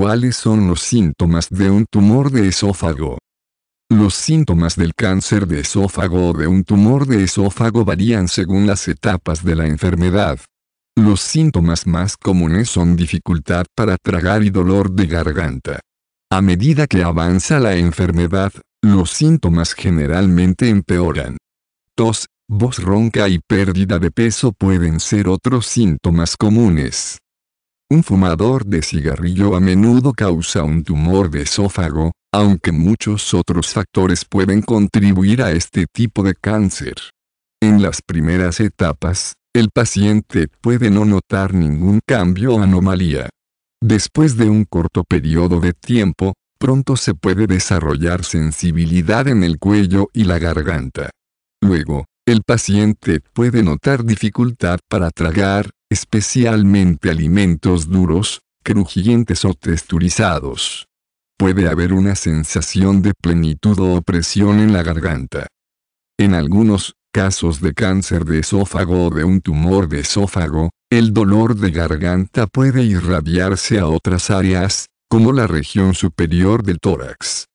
¿Cuáles son los síntomas de un tumor de esófago? Los síntomas del cáncer de esófago o de un tumor de esófago varían según las etapas de la enfermedad. Los síntomas más comunes son dificultad para tragar y dolor de garganta. A medida que avanza la enfermedad, los síntomas generalmente empeoran. Tos, voz ronca y pérdida de peso pueden ser otros síntomas comunes. Un fumador de cigarrillo a menudo causa un tumor de esófago, aunque muchos otros factores pueden contribuir a este tipo de cáncer. En las primeras etapas, el paciente puede no notar ningún cambio o anomalía. Después de un corto periodo de tiempo, pronto se puede desarrollar sensibilidad en el cuello y la garganta. Luego, el paciente puede notar dificultad para tragar, especialmente alimentos duros, crujientes o texturizados. Puede haber una sensación de plenitud o presión en la garganta. En algunos casos de cáncer de esófago o de un tumor de esófago, el dolor de garganta puede irradiarse a otras áreas, como la región superior del tórax.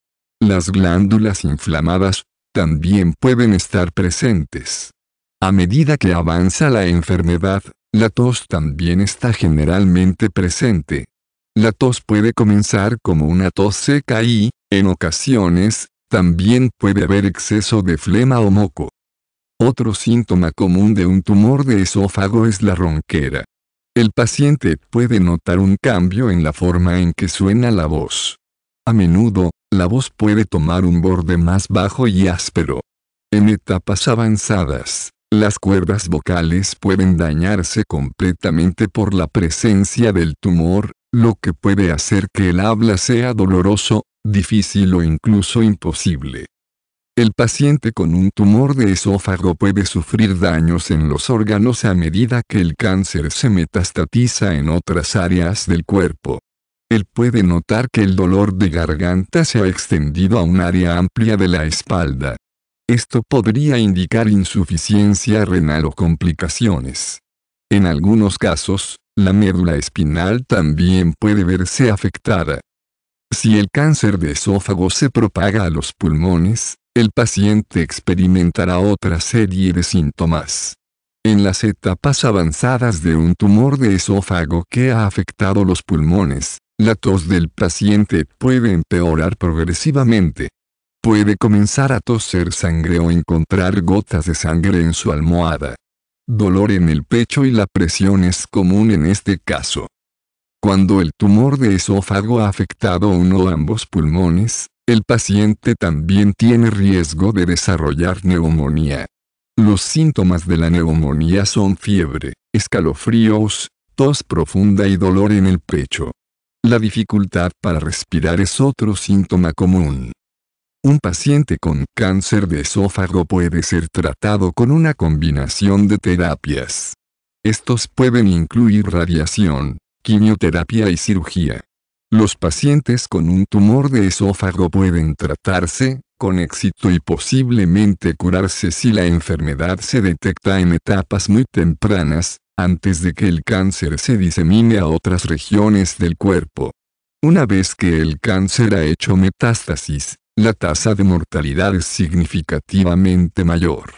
Las glándulas inflamadas también pueden estar presentes. A medida que avanza la enfermedad, la tos también está generalmente presente. La tos puede comenzar como una tos seca y, en ocasiones, también puede haber exceso de flema o moco. Otro síntoma común de un tumor de esófago es la ronquera. El paciente puede notar un cambio en la forma en que suena la voz. A menudo, la voz puede tomar un borde más bajo y áspero. En etapas avanzadas, las cuerdas vocales pueden dañarse completamente por la presencia del tumor, lo que puede hacer que el habla sea doloroso, difícil o incluso imposible. El paciente con un tumor de esófago puede sufrir daños en los órganos a medida que el cáncer se metastatiza en otras áreas del cuerpo. Él puede notar que el dolor de garganta se ha extendido a un área amplia de la espalda. Esto podría indicar insuficiencia renal o complicaciones. En algunos casos, la médula espinal también puede verse afectada. Si el cáncer de esófago se propaga a los pulmones, el paciente experimentará otra serie de síntomas. En las etapas avanzadas de un tumor de esófago que ha afectado los pulmones, la tos del paciente puede empeorar progresivamente. Puede comenzar a toser sangre o encontrar gotas de sangre en su almohada. Dolor en el pecho y la presión es común en este caso. Cuando el tumor de esófago ha afectado uno o ambos pulmones, el paciente también tiene riesgo de desarrollar neumonía. Los síntomas de la neumonía son fiebre, escalofríos, tos profunda y dolor en el pecho. La dificultad para respirar es otro síntoma común. Un paciente con cáncer de esófago puede ser tratado con una combinación de terapias. Estos pueden incluir radiación, quimioterapia y cirugía. Los pacientes con un tumor de esófago pueden tratarse, con éxito y posiblemente curarse si la enfermedad se detecta en etapas muy tempranas, antes de que el cáncer se disemine a otras regiones del cuerpo. Una vez que el cáncer ha hecho metástasis, la tasa de mortalidad es significativamente mayor.